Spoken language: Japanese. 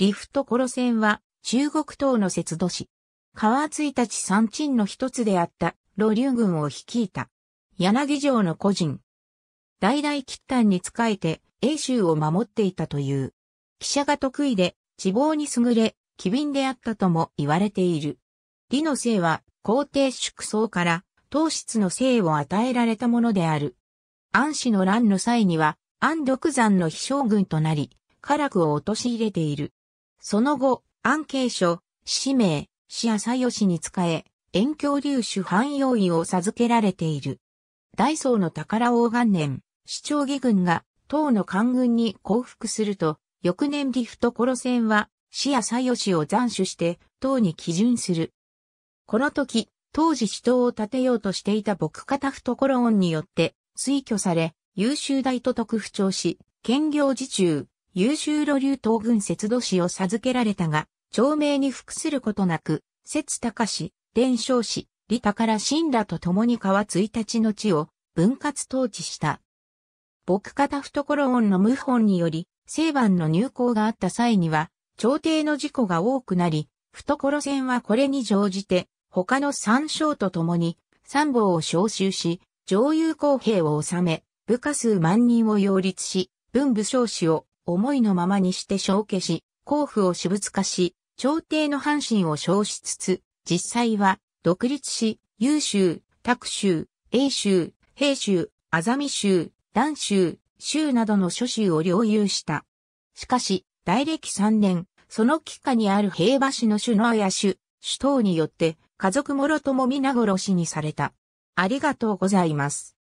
リフトコロ線は中国島の節度市。川一日三鎮の一つであった、路竜軍を率いた。柳城の個人。代々喫炭に仕えて、英州を守っていたという。記者が得意で、地望に優れ、機敏であったとも言われている。李の姓は、皇帝祝宗から、当室の姓を与えられたものである。安氏の乱の際には、安独山の飛将軍となり、辛楽を陥れている。その後、安慶書、氏名、氏朝吉に仕え、遠京流主汎用意を授けられている。大宋の宝王元年、市長義軍が、唐の官軍に降伏すると、翌年リフトコロ戦は、市朝吉を斬首して、唐に基準する。この時、当時党を立てようとしていた牧方懐恩によって、推挙され、優秀大都督府長し、兼業自中、優秀路流東軍節度氏を授けられたが、長命に服することなく、節高氏、伝承氏、利宝新らと共に川一日の地を分割統治した。牧方懐恩の謀反により、西番の入港があった際には、朝廷の事故が多くなり、懐船はこれに乗じて、他の三将と共に、三坊を召集し、上遊公平を治め、部下数万人を擁立し、文武将士を思いのままにして承継し、甲府を私物化し、朝廷の阪神を称しつつ、実際は、独立し、優州、拓州、英州、平州、あ美州、南州、州などの諸州を領有した。しかし、大歴3年、その帰下にある平和市の首脳や主、首等によって、家族もろとも皆殺しにされた。ありがとうございます。